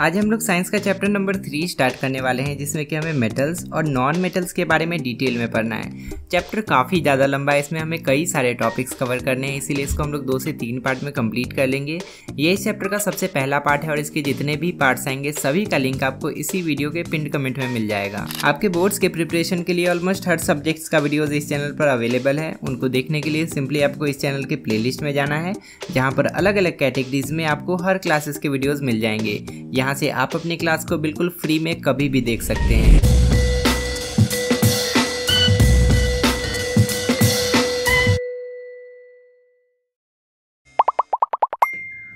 आज हम लोग साइंस का चैप्टर नंबर थ्री स्टार्ट करने वाले हैं जिसमें कि हमें मेटल्स और नॉन मेटल्स के बारे में डिटेल में पढ़ना है चैप्टर काफ़ी ज़्यादा लंबा है इसमें हमें कई सारे टॉपिक्स कवर करने हैं इसीलिए इसको हम लोग दो से तीन पार्ट में कंप्लीट कर लेंगे ये इस चैप्टर का सबसे पहला पार्ट है और इसके जितने भी पार्ट्स आएंगे सभी का लिंक आपको इसी वीडियो के पिंड कमेंट में मिल जाएगा आपके बोर्ड्स के प्रिपरेशन के लिए ऑलमोस्ट हर सब्जेक्ट्स का वीडियोज इस चैनल पर अवेलेबल है उनको देखने के लिए सिंपली आपको इस चैनल के प्ले में जाना है जहाँ पर अलग अलग कैटेगरीज में आपको हर क्लासेस के वीडियोज़ मिल जाएंगे यहाँ से आप अपनी क्लास को बिल्कुल फ्री में कभी भी देख सकते हैं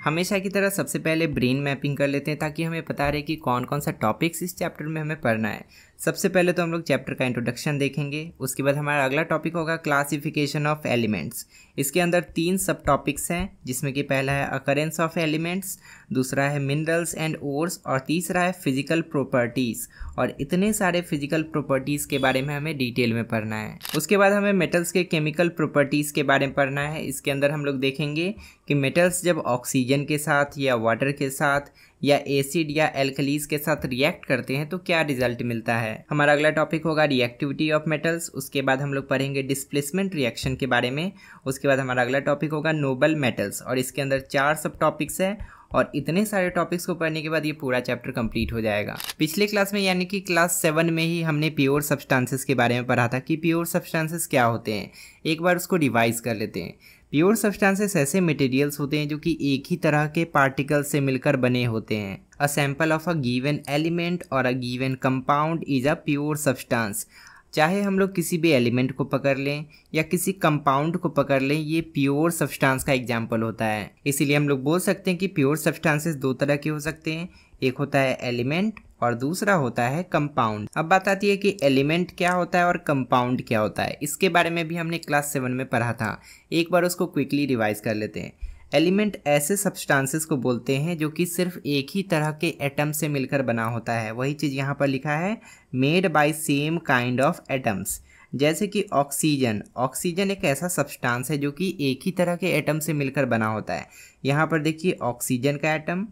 हमेशा की तरह सबसे पहले ब्रेन मैपिंग कर लेते हैं ताकि हमें पता रहे कि कौन कौन सा टॉपिक्स इस चैप्टर में हमें पढ़ना है सबसे पहले तो हम लोग चैप्टर का इंट्रोडक्शन देखेंगे उसके बाद हमारा अगला टॉपिक होगा क्लासिफिकेशन ऑफ एलिमेंट्स इसके अंदर तीन सब टॉपिक्स हैं जिसमें कि पहला है अकरेंस ऑफ एलिमेंट्स दूसरा है मिनरल्स एंड ओर्स और तीसरा है फिजिकल प्रॉपर्टीज़ और इतने सारे फिजिकल प्रॉपर्टीज़ के बारे में हमें डिटेल में पढ़ना है उसके बाद हमें मेटल्स के केमिकल प्रॉपर्टीज़ के बारे में पढ़ना है इसके अंदर हम लोग देखेंगे कि मेटल्स जब ऑक्सीजन के साथ या वाटर के साथ या एसिड या एल्कलीज के साथ रिएक्ट करते हैं तो क्या रिजल्ट मिलता है हमारा अगला टॉपिक होगा रिएक्टिविटी ऑफ मेटल्स उसके बाद हम लोग पढ़ेंगे डिस्प्लेसमेंट रिएक्शन के बारे में उसके बाद हमारा अगला टॉपिक होगा नोबल मेटल्स और इसके अंदर चार सब टॉपिक्स है और इतने सारे टॉपिक्स को पढ़ने के बाद ये पूरा चैप्टर कंप्लीट हो जाएगा पिछले क्लास में यानी कि क्लास सेवन में ही हमने प्योर सब्सटेंसेस के बारे में पढ़ा था कि प्योर सब्सटेंसेस क्या होते हैं एक बार उसको रिवाइज कर लेते हैं प्योर सब्सटेंसेस ऐसे मटेरियल्स होते हैं जो कि एक ही तरह के पार्टिकल से मिलकर बने होते हैं a sample of a given element और a given compound is a pure substance चाहे हम लोग किसी भी एलिमेंट को पकड़ लें या किसी कंपाउंड को पकड़ लें ये प्योर सब्सटेंस का एग्जाम्पल होता है इसीलिए हम लोग बोल सकते हैं कि प्योर सब्सटेंसेस दो तरह के हो सकते हैं एक होता है एलिमेंट और दूसरा होता है कंपाउंड अब बात आती है कि एलिमेंट क्या होता है और कंपाउंड क्या होता है इसके बारे में भी हमने क्लास सेवन में पढ़ा था एक बार उसको क्विकली रिवाइज कर लेते हैं एलिमेंट ऐसे सब्सटेंसेस को बोलते हैं जो कि सिर्फ एक ही तरह के एटम से मिलकर बना होता है वही चीज़ यहाँ पर लिखा है made by same kind of atoms जैसे कि ऑक्सीजन ऑक्सीजन एक ऐसा सब्सटेंस है जो कि एक ही तरह के एटम से मिलकर बना होता है यहाँ पर देखिए ऑक्सीजन का एटम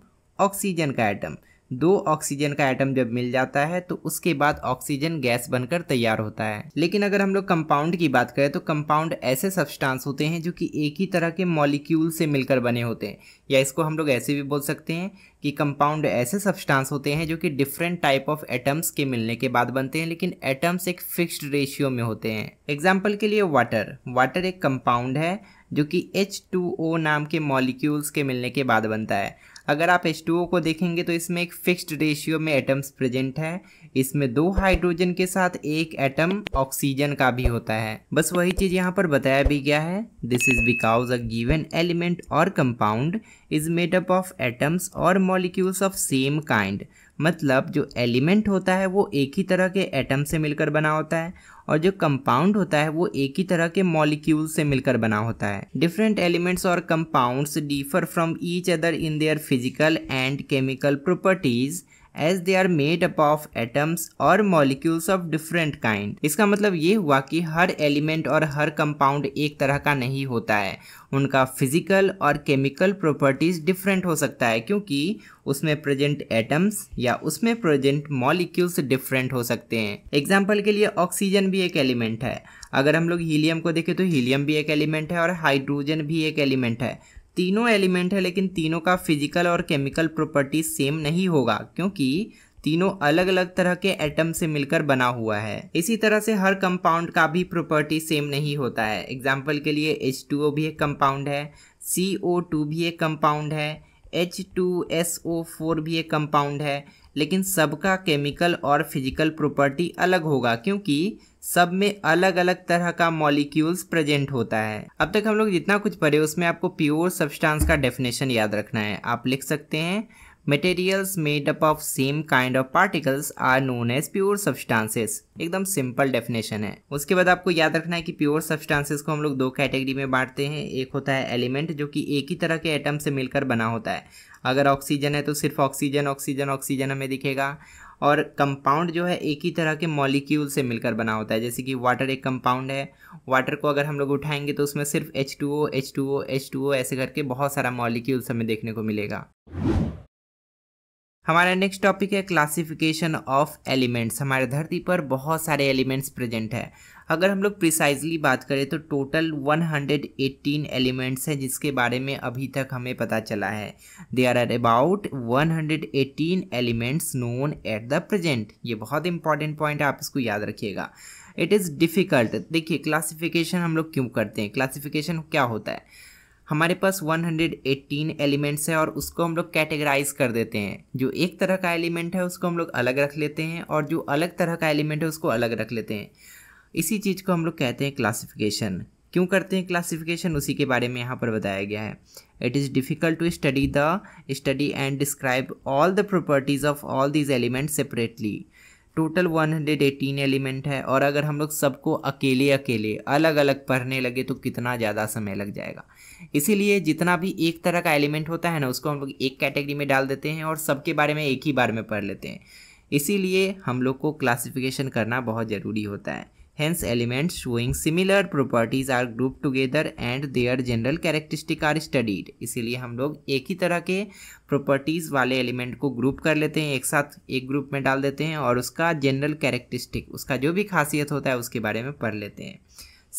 ऑक्सीजन का एटम दो ऑक्सीजन का एटम जब मिल जाता है तो उसके बाद ऑक्सीजन गैस बनकर तैयार होता है लेकिन अगर हम लोग कंपाउंड की बात करें तो कंपाउंड ऐसे सब्सटेंस होते हैं जो कि एक ही तरह के मॉलिक्यूल से मिलकर बने होते हैं या इसको हम लोग ऐसे भी बोल सकते हैं कि कंपाउंड ऐसे सब्सटेंस होते हैं जो कि डिफरेंट टाइप ऑफ एटम्स के मिलने के बाद बनते हैं लेकिन एटम्स एक फिक्स्ड रेशियो में होते हैं एग्जाम्पल के लिए वाटर वाटर एक कंपाउंड है जो कि H2O नाम के मॉलिक्यूल्स के मिलने के बाद बनता है अगर आप एच को देखेंगे तो इसमें एक फिक्स्ड रेशियो में एटम्स प्रेजेंट है इसमें दो हाइड्रोजन के साथ एक एटम ऑक्सीजन का भी होता है बस वही चीज़ यहाँ पर बताया भी गया है this is because a given element और compound is made up of atoms और मॉलिक्यूल्स ऑफ सेम काइंड मतलब जो एलिमेंट होता है वो एक ही तरह के एटम से मिलकर बना होता है और जो कंपाउंड होता है वो एक ही तरह के मॉलिक्यूल से मिलकर बना होता है डिफरेंट एलिमेंट्स और compounds differ from each other in their physical and chemical properties as they are made up of atoms और मॉलिक्यूल्स ऑफ डिफरेंट काइंड इसका मतलब ये हुआ कि हर एलिमेंट और हर कंपाउंड एक तरह का नहीं होता है उनका फिजिकल और केमिकल प्रॉपर्टीज डिफरेंट हो सकता है क्योंकि उसमें प्रेजेंट एटम्स या उसमें प्रेजेंट मॉलिक्यूल्स डिफरेंट हो सकते हैं एग्जाम्पल के लिए ऑक्सीजन भी एक एलिमेंट है अगर हम लोग हीलियम को देखें तो हीलियम भी एक एलिमेंट है और हाइड्रोजन भी एक एलिमेंट है तीनों एलिमेंट है लेकिन तीनों का फिजिकल और केमिकल प्रॉपर्टी सेम नहीं होगा क्योंकि तीनों अलग अलग तरह के एटम से मिलकर बना हुआ है इसी तरह से हर कंपाउंड का भी प्रॉपर्टी सेम नहीं होता है एग्जाम्पल के लिए एच भी एक कंपाउंड है सी भी एक कंपाउंड है H two S O four भी एक कंपाउंड है लेकिन सबका केमिकल और फिजिकल प्रॉपर्टी अलग होगा क्योंकि सब में अलग अलग तरह का मॉलिक्यूल्स प्रेजेंट होता है अब तक हम लोग जितना कुछ पढ़े उसमें आपको प्योर सब्सटेंस का डेफिनेशन याद रखना है आप लिख सकते हैं Materials made up of same kind of particles are known as pure substances. एकदम सिंपल डेफिनेशन है उसके बाद आपको याद रखना है कि प्योर सब्सटेंसेस को हम लोग दो कैटेगरी में बांटते हैं एक होता है एलिमेंट जो कि एक ही तरह के एटम से मिलकर बना होता है अगर ऑक्सीजन है तो सिर्फ ऑक्सीजन ऑक्सीजन ऑक्सीजन हमें दिखेगा और कंपाउंड जो है एक ही तरह के मॉलिक्यूल से मिलकर बना होता है जैसे कि वाटर एक कंपाउंड है वाटर को अगर हम लोग उठाएंगे तो उसमें सिर्फ H2O H2O H2O ऐसे करके बहुत सारा मॉलिक्यूल्स हमें देखने को मिलेगा हमारा नेक्स्ट टॉपिक है क्लासिफिकेशन ऑफ एलिमेंट्स हमारे धरती पर बहुत सारे एलिमेंट्स प्रेजेंट है अगर हम लोग प्रिसाइजली बात करें तो टोटल 118 एलिमेंट्स हैं जिसके बारे में अभी तक हमें पता चला है they are are about 118 elements known at the present ये बहुत इंपॉर्टेंट पॉइंट है आप इसको याद रखिएगा इट इज़ डिफ़िकल्ट देखिए क्लासिफिकेशन हम लोग क्यों करते हैं क्लासिफिकेशन क्या होता है हमारे पास 118 एलिमेंट्स है और उसको हम लोग कैटेगराइज कर देते हैं जो एक तरह का एलिमेंट है उसको हम लोग अलग रख लेते हैं और जो अलग तरह का एलिमेंट है उसको अलग रख लेते हैं इसी चीज़ को हम लोग कहते हैं क्लासिफिकेशन क्यों करते हैं क्लासिफिकेशन उसी के बारे में यहाँ पर बताया गया है it is difficult to study the study and describe all the properties of all these element separately total 118 element है और अगर हम लोग सबको अकेले अकेले अलग अलग पढ़ने लगे तो कितना ज़्यादा समय लग जाएगा इसीलिए जितना भी एक तरह का एलिमेंट होता है ना उसको हम लोग एक कैटेगरी में डाल देते हैं और सबके बारे में एक ही बार में पढ़ लेते हैं इसीलिए हम लोग को क्लासिफिकेशन करना बहुत ज़रूरी होता है Hence, showing similar properties are group together and they are general characteristic are studied इसीलिए हम लोग एक ही तरह के प्रॉपर्टीज़ वाले एलिमेंट को ग्रुप कर लेते हैं एक साथ एक ग्रुप में डाल देते हैं और उसका जनरल कैरेक्टरिस्टिक उसका जो भी खासियत होता है उसके बारे में पढ़ लेते हैं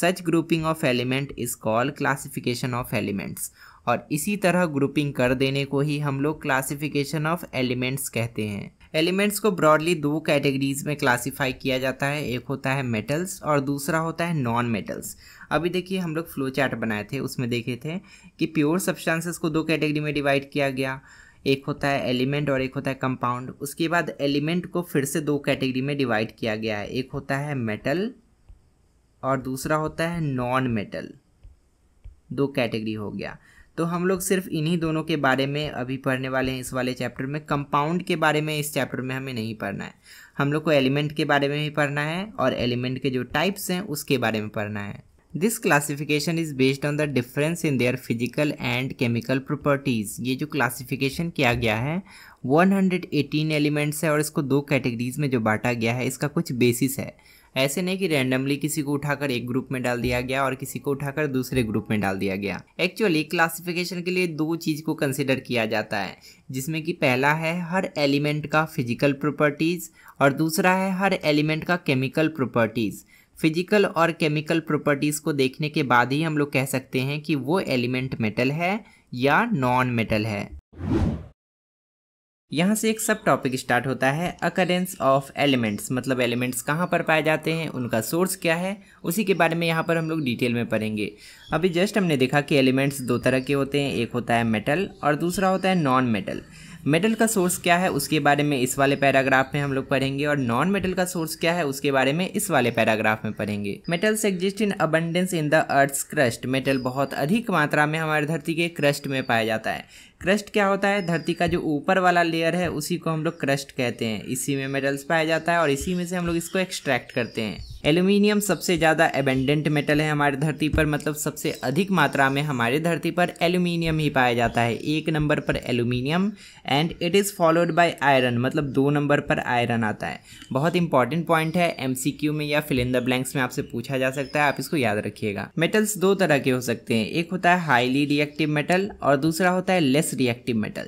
such grouping of element is called classification of elements और इसी तरह ग्रुपिंग कर देने को ही हम लोग क्लासिफिकेशन ऑफ एलिमेंट्स कहते हैं एलिमेंट्स को ब्रॉडली दो कैटेगरीज में क्लासिफाई किया जाता है एक होता है मेटल्स और दूसरा होता है नॉन मेटल्स अभी देखिए हम लोग फ्लो चार्ट बनाए थे उसमें देखे थे कि प्योर सब्सटेंसेस को दो कैटेगरी में डिवाइड किया गया एक होता है एलिमेंट और एक होता है कंपाउंड उसके बाद एलिमेंट को फिर से दो कैटेगरी में डिवाइड किया गया है एक होता है मेटल और दूसरा होता है नॉन मेटल दो कैटेगरी हो गया तो हम लोग सिर्फ इन्हीं दोनों के बारे में अभी पढ़ने वाले हैं इस वाले चैप्टर में कंपाउंड के बारे में इस चैप्टर में हमें नहीं पढ़ना है हम लोग को एलिमेंट के बारे में भी पढ़ना है और एलिमेंट के जो टाइप्स हैं उसके बारे में पढ़ना है this classification is based on the difference in their physical and chemical properties ये जो क्लासिफिकेशन किया गया है 118 एलिमेंट्स है और इसको दो कैटेगरीज में जो बांटा गया है इसका कुछ बेसिस है ऐसे नहीं कि रैंडमली किसी को उठाकर एक ग्रुप में डाल दिया गया और किसी को उठाकर दूसरे ग्रुप में डाल दिया गया एक्चुअली क्लासिफिकेशन के लिए दो चीज़ को कंसिडर किया जाता है जिसमें कि पहला है हर एलिमेंट का फिजिकल प्रॉपर्टीज़ और दूसरा है हर एलिमेंट का केमिकल प्रॉपर्टीज़ फिजिकल और केमिकल प्रॉपर्टीज़ को देखने के बाद ही हम लोग कह सकते हैं कि वो एलिमेंट मेटल है या नॉन मेटल है यहाँ से एक सब टॉपिक स्टार्ट होता है अकरेंस ऑफ एलिमेंट्स मतलब एलिमेंट्स कहाँ पर पाए जाते हैं उनका सोर्स क्या है उसी के बारे में यहाँ पर हम लोग डिटेल में पढ़ेंगे अभी जस्ट हमने देखा कि एलिमेंट्स दो तरह के होते हैं एक होता है मेटल और दूसरा होता है नॉन मेटल मेटल का सोर्स क्या है उसके बारे में इस वाले पैराग्राफ में हम लोग पढ़ेंगे और नॉन मेटल का सोर्स क्या है उसके बारे में इस वाले पैराग्राफ में पढ़ेंगे metals exist in abundance in the earth crust metal बहुत अधिक मात्रा में हमारे धरती के क्रस्ट में पाया जाता है क्रस्ट क्या होता है धरती का जो ऊपर वाला लेयर है उसी को हम लोग क्रस्ट कहते हैं इसी में मेटल्स पाया जाता है और इसी में से हम लोग इसको एक्सट्रैक्ट करते हैं एल्यूमिनियम सबसे ज़्यादा एबेंडेंट मेटल है हमारे धरती पर मतलब सबसे अधिक मात्रा में हमारे धरती पर एल्यूमिनियम ही पाया जाता है एक नंबर पर aluminium and it is followed by iron मतलब दो नंबर पर आयरन आता है बहुत इंपॉर्टेंट पॉइंट है एमसीक्यू में या फिल इन द ब्लैंक्स में आपसे पूछा जा सकता है आप इसको याद रखिएगा मेटल्स दो तरह के हो सकते हैं एक होता है हाईली रिएक्टिव मेटल और दूसरा होता है लेस लेस रिएक्टिव मेटल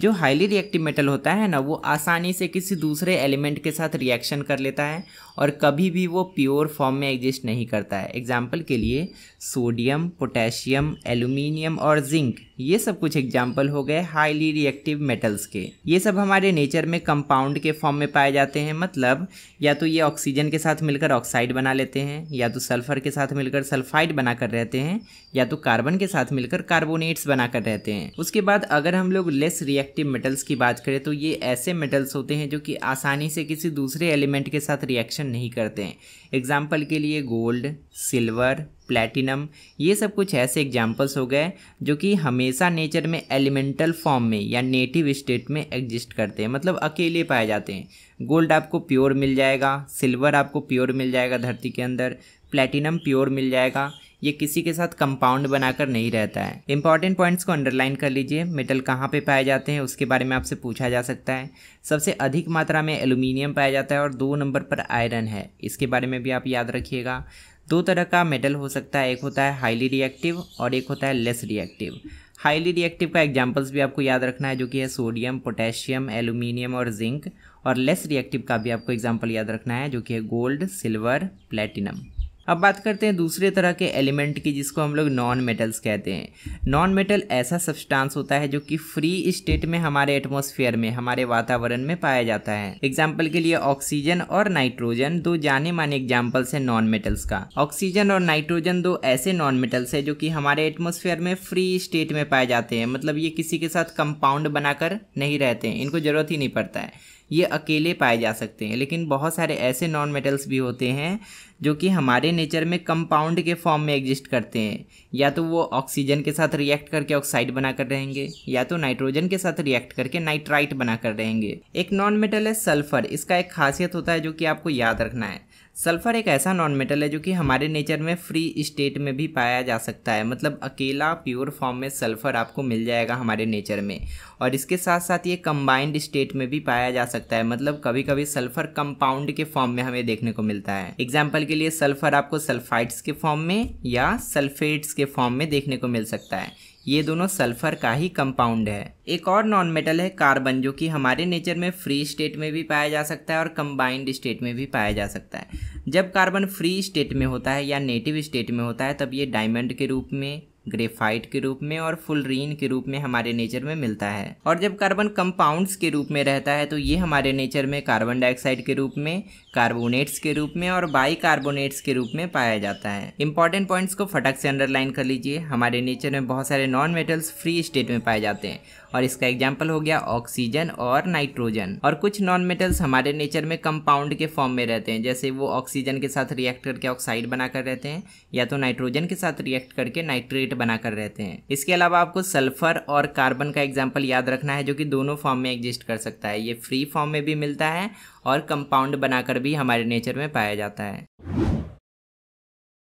जो हाईली रिएक्टिव मेटल होता है ना वो आसानी से किसी दूसरे एलिमेंट के साथ रिएक्शन कर लेता है और कभी भी वो प्योर फॉर्म में एग्जिस्ट नहीं करता है एग्जाम्पल के लिए सोडियम पोटेशियम एल्यूमिनियम और जिंक ये सब कुछ एग्जाम्पल हो गए हाईली रिएक्टिव मेटल्स के ये सब हमारे नेचर में कंपाउंड के फॉर्म में पाए जाते हैं मतलब या तो ये ऑक्सीजन के साथ मिलकर ऑक्साइड बना लेते हैं या तो सल्फर के साथ मिलकर सल्फाइड बनाकर रहते हैं या तो कार्बन के साथ मिलकर कार्बोनेट्स बनाकर रहते हैं उसके बाद अगर हम लोग लेस रिएक्टिव मेटल्स की बात करें तो ये ऐसे मेटल्स होते हैं जो कि आसानी से किसी दूसरे एलिमेंट के साथ रिएक्शन नहीं करते हैं एग्जाम्पल के लिए गोल्ड सिल्वर प्लेटिनम ये सब कुछ ऐसे एग्जाम्पल्स हो गए जो कि हमेशा नेचर में एलिमेंटल फॉर्म में या नेटिव स्टेट में एग्जिस्ट करते हैं मतलब अकेले पाए जाते हैं गोल्ड आपको प्योर मिल जाएगा सिल्वर आपको प्योर मिल जाएगा धरती के अंदर प्लेटिनम प्योर मिल जाएगा ये किसी के साथ कंपाउंड बनाकर नहीं रहता है इंपॉर्टेंट पॉइंट्स को अंडरलाइन कर लीजिए मेटल कहाँ पे पाए जाते हैं उसके बारे में आपसे पूछा जा सकता है सबसे अधिक मात्रा में एल्यूमिनियम पाया जाता है और दो नंबर पर आयरन है इसके बारे में भी आप याद रखिएगा दो तरह का मेटल हो सकता है एक होता है हाईली रिएक्टिव और एक होता है लेस रिएक्टिव हाईली रिएक्टिव का एग्जाम्पल्स भी आपको याद रखना है जो कि है सोडियम पोटेशियम एल्यूमिनियम और जिंक और लेस रिएक्टिव का भी आपको एग्जाम्पल याद रखना है जो कि है गोल्ड सिल्वर प्लेटिनम अब बात करते हैं दूसरे तरह के एलिमेंट की जिसको हम लोग नॉन मेटल्स कहते हैं नॉन मेटल ऐसा सब्सटेंस होता है जो कि फ्री स्टेट में हमारे एटमॉस्फेयर में हमारे वातावरण में पाया जाता है एग्जाम्पल के लिए ऑक्सीजन और नाइट्रोजन दो जाने माने एग्जाम्पल्स है नॉन मेटल्स का ऑक्सीजन और नाइट्रोजन दो ऐसे नॉन मेटल्स है जो कि हमारे एटमोसफेयर में फ्री स्टेट में पाए जाते हैं मतलब ये किसी के साथ कंपाउंड बनाकर नहीं रहते हैं इनको जरूरत ही नहीं पड़ता है ये अकेले पाए जा सकते हैं लेकिन बहुत सारे ऐसे नॉन मेटल्स भी होते हैं जो कि हमारे नेचर में कंपाउंड के फॉर्म में एग्जिस्ट करते हैं या तो वो ऑक्सीजन के साथ रिएक्ट करके ऑक्साइड बना कर रहेंगे या तो नाइट्रोजन के साथ रिएक्ट करके नाइट्राइट बना कर रहेंगे एक नॉन मेटल है सल्फर इसका एक खासियत होता है जो कि आपको याद रखना है सल्फ़र एक ऐसा नॉन मेटल है जो कि हमारे नेचर में फ्री स्टेट में भी पाया जा सकता है मतलब अकेला प्योर फॉर्म में सल्फ़र आपको मिल जाएगा हमारे नेचर में और इसके साथ साथ ये कंबाइंड स्टेट में भी पाया जा सकता है मतलब कभी कभी सल्फ़र कंपाउंड के फॉर्म में हमें देखने को मिलता है एग्जाम्पल के लिए सल्फ़र आपको सल्फाइड्स के फॉर्म में या सल्फेट्स के फॉर्म में देखने को मिल सकता है ये दोनों सल्फर का ही कंपाउंड है एक और नॉन मेटल है कार्बन जो कि हमारे नेचर में फ्री स्टेट में भी पाया जा सकता है और कंबाइंड स्टेट में भी पाया जा सकता है जब कार्बन फ्री स्टेट में होता है या नेटिव स्टेट में होता है तब ये डायमंड के रूप में ग्रेफाइट के रूप में और फुलरीन के रूप में हमारे नेचर में मिलता है और जब कार्बन कंपाउंड्स के रूप में रहता है तो ये हमारे नेचर में कार्बन डाइऑक्साइड के रूप में कार्बोनेट्स के रूप में और कार्बोनेट्स के रूप में पाया जाता है इंपॉर्टेंट पॉइंट्स को फटक से अंडरलाइन कर लीजिए हमारे नेचर में बहुत सारे नॉन मेटल्स फ्री स्टेट में पाए जाते हैं और इसका एग्जाम्पल हो गया ऑक्सीजन और नाइट्रोजन और कुछ नॉन मेटल्स हमारे नेचर में कंपाउंड के फॉर्म में रहते हैं जैसे वो ऑक्सीजन के साथ रिएक्ट करके ऑक्साइड बनाकर रहते हैं या तो नाइट्रोजन के साथ रिएक्ट करके नाइट्रेट बनाकर रहते हैं इसके अलावा आपको सल्फर और कार्बन का एग्जाम्पल याद रखना है जो कि दोनों फॉर्म में एग्जिस्ट कर सकता है ये फ्री फॉर्म में भी मिलता है और कंपाउंड बनाकर भी हमारे नेचर में पाया जाता है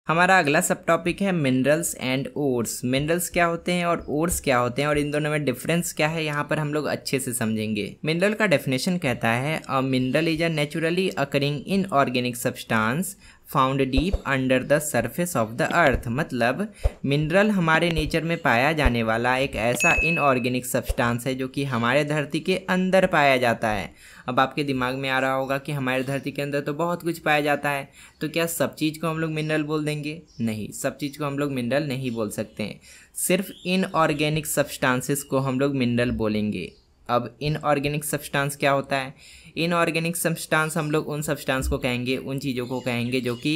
हमारा अगला सब टॉपिक है मिनरल्स एंड ओर्स मिनरल्स क्या होते हैं और ओर्स क्या होते हैं और इन दोनों में डिफरेंस क्या है यहाँ पर हम लोग अच्छे से समझेंगे मिनरल का डेफिनेशन कहता है a mineral is a naturally occurring inorganic substance found deep under the surface of the earth मतलब मिनरल हमारे नेचर में पाया जाने वाला एक ऐसा इनऑर्गेनिक सब्सटेंस है जो कि हमारे धरती के अंदर पाया जाता है अब आपके दिमाग में आ रहा होगा कि हमारे धरती के अंदर तो बहुत कुछ पाया जाता है तो क्या सब चीज़ को हम लोग मिनरल बोल देंगे नहीं सब चीज़ को हम लोग मिनरल नहीं बोल सकते सिर्फ इनऑर्गेनिक सब्सटांसिस को हम लोग मिनरल बोलेंगे अब इनऑर्गेनिक सब्सटेंस क्या होता है इनऑर्गेनिक सब्सटेंस हम लोग उन सब्सटेंस को कहेंगे उन चीज़ों को कहेंगे जो कि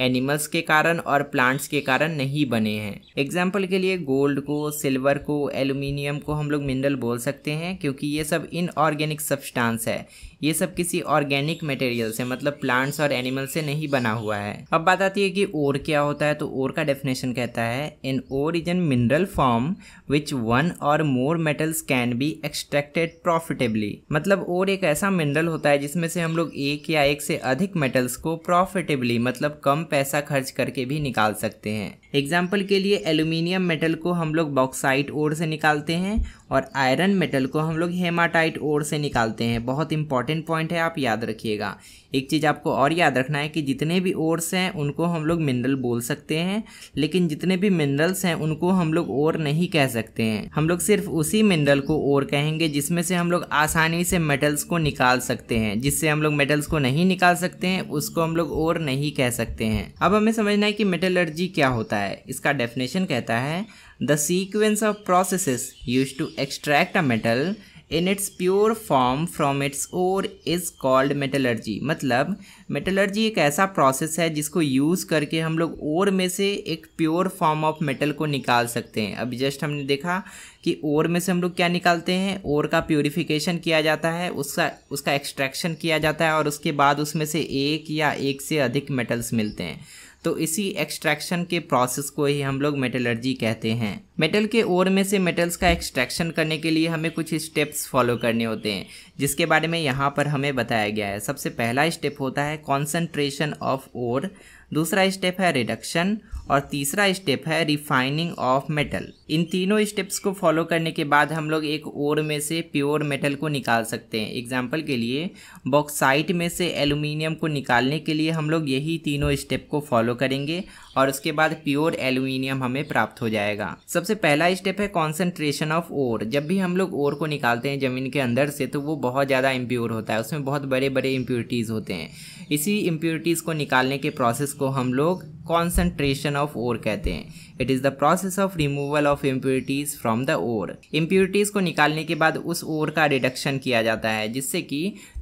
एनिमल्स के कारण और प्लांट्स के कारण नहीं बने हैं एग्जाम्पल के लिए गोल्ड को सिल्वर को एल्यूमिनियम को हम लोग मिनरल बोल सकते हैं क्योंकि ये सब इनऑर्गेनिक सब्सटेंस है ये सब किसी ऑर्गेनिक मटेरियल से मतलब प्लांट्स और एनिमल से नहीं बना हुआ है अब बात आती है कि ओर क्या होता है तो ओर का डेफिनेशन कहता है an ore is an mineral form which one or more metals can be extracted profitably मतलब ओर एक ऐसा मिनरल होता है जिसमें से हम लोग एक या एक से अधिक मेटल्स को प्रॉफिटेबली मतलब कम पैसा खर्च करके भी निकाल सकते हैं एग्जाम्पल के लिए एल्यूमिनियम मेटल को हम लोग बॉक्साइट ओर से निकालते हैं और आयरन मेटल को हम लोग हेमाटाइट ओर से निकालते हैं बहुत इंपॉर्टेंट पॉइंट है आप याद रखिएगा एक चीज़ आपको और याद रखना है कि जितने भी ओर्स हैं उनको हम लोग मिनरल बोल सकते हैं लेकिन जितने भी मिनरल्स हैं उनको हम लोग ओर नहीं कह सकते हैं हम लोग सिर्फ उसी मिनरल को ओर कहेंगे जिसमें से हम लोग आसानी से मेटल्स को निकाल सकते हैं जिससे हम लोग मेटल्स को नहीं निकाल सकते हैं उसको हम लोग ओर नहीं कह सकते हैं अब हमें समझना है कि मेटलर्जी क्या होता है इसका डेफिनेशन कहता है the sequence of process use to extract a metal in its pure form from its ore is called metallurgy मतलब मेटलर्जी एक ऐसा प्रोसेस है जिसको यूज़ करके हम लोग ओर में से एक प्योर फॉर्म ऑफ मेटल को निकाल सकते हैं अभी जस्ट हमने देखा कि ओर में से हम लोग क्या निकालते हैं ओर का प्योरीफिकेशन किया जाता है उसका उसका एक्सट्रैक्शन किया जाता है और उसके बाद उसमें से एक या एक से अधिक मेटल्स मिलते हैं तो इसी एक्सट्रैक्शन के प्रोसेस को ही हम लोग मेटलर्जी कहते हैं मेटल के ओर में से मेटल्स का एक्सट्रैक्शन करने के लिए हमें कुछ स्टेप्स फॉलो करने होते हैं जिसके बारे में यहाँ पर हमें बताया गया है सबसे पहला स्टेप होता है कॉन्सेंट्रेशन ऑफ ओर दूसरा स्टेप है रिडक्शन और तीसरा स्टेप है रिफाइनिंग ऑफ मेटल इन तीनों स्टेप्स को फॉलो करने के बाद हम लोग एक ओर में से प्योर मेटल को निकाल सकते हैं एग्जाम्पल के लिए बॉक्साइट में से एलुमिनियम को निकालने के लिए हम लोग यही तीनों स्टेप को फॉलो करेंगे और उसके बाद प्योर एलुमिनियम हमें प्राप्त हो जाएगा सबसे पहला स्टेप है कॉन्सेंट्रेशन ऑफ ओर जब भी हम लोग ओर को निकालते हैं ज़मीन के अंदर से तो वो बहुत ज़्यादा इम्प्योर होता है उसमें बहुत बड़े बड़े इम्प्योरिटीज़ होते हैं इसी इम्प्योरिटीज़ को निकालने के प्रोसेस को हम लोग कॉन्सेंट्रेशन ऑफ ओर कहते हैं it is the process of removal of impurities from the ore impurities को निकालने के बाद उस ओर का रिडक्शन किया जाता है जिससे कि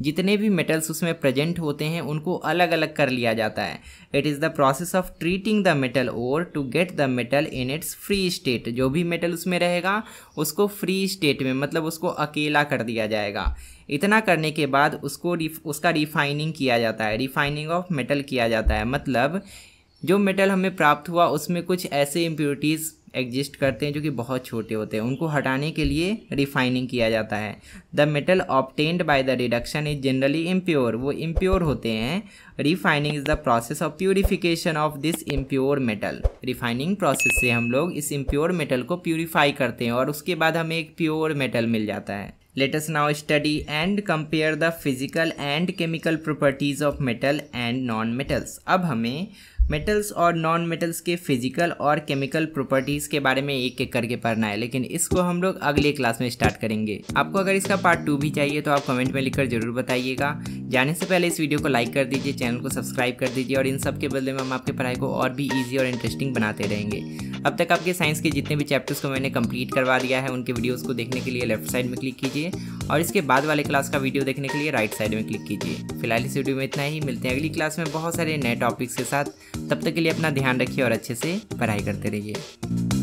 जितने भी मेटल्स उसमें प्रेजेंट होते हैं उनको अलग अलग कर लिया जाता है it is the process of treating the metal ore to get the metal in its free state जो भी मेटल उसमें रहेगा उसको फ्री स्टेट में मतलब उसको अकेला कर दिया जाएगा इतना करने के बाद उसको उसका रिफाइनिंग किया जाता है रिफाइनिंग ऑफ मेटल किया जाता है मतलब जो मेटल हमें प्राप्त हुआ उसमें कुछ ऐसे इम्प्योरिटीज़ एग्जिस्ट करते हैं जो कि बहुत छोटे होते हैं उनको हटाने के लिए रिफाइनिंग किया जाता है the metal obtained by the reduction is generally impure वो इम्प्योर होते हैं refining is the process of purification of this impure metal refining process से हम लोग इस इम्प्योर मेटल को प्योरीफाई करते हैं और उसके बाद हमें एक प्योर मेटल मिल जाता है let now study and compare the physical and chemical properties of metal and non metals अब हमें मेटल्स और नॉन मेटल्स के फिजिकल और केमिकल प्रॉपर्टीज़ के बारे में एक एक करके पढ़ना है लेकिन इसको हम लोग अगले क्लास में स्टार्ट करेंगे आपको अगर इसका पार्ट टू भी चाहिए तो आप कमेंट में लिखकर जरूर बताइएगा जाने से पहले इस वीडियो को लाइक कर दीजिए चैनल को सब्सक्राइब कर दीजिए और इन सब के बदले में हम आपके पढ़ाई को और भी ईजी और इंटरेस्टिंग बनाते रहेंगे अब तक आपके साइंस के जितने भी चैप्टर्स को मैंने कंप्लीट करवा दिया है उनके वीडियोस को देखने के लिए लेफ्ट साइड में क्लिक कीजिए और इसके बाद वाले क्लास का वीडियो देखने के लिए राइट साइड में क्लिक कीजिए फिलहाल इस वीडियो में इतना ही मिलते हैं अगली क्लास में बहुत सारे नए टॉपिक्स के साथ तब तक के लिए अपना ध्यान रखिए और अच्छे से पढ़ाई करते रहिए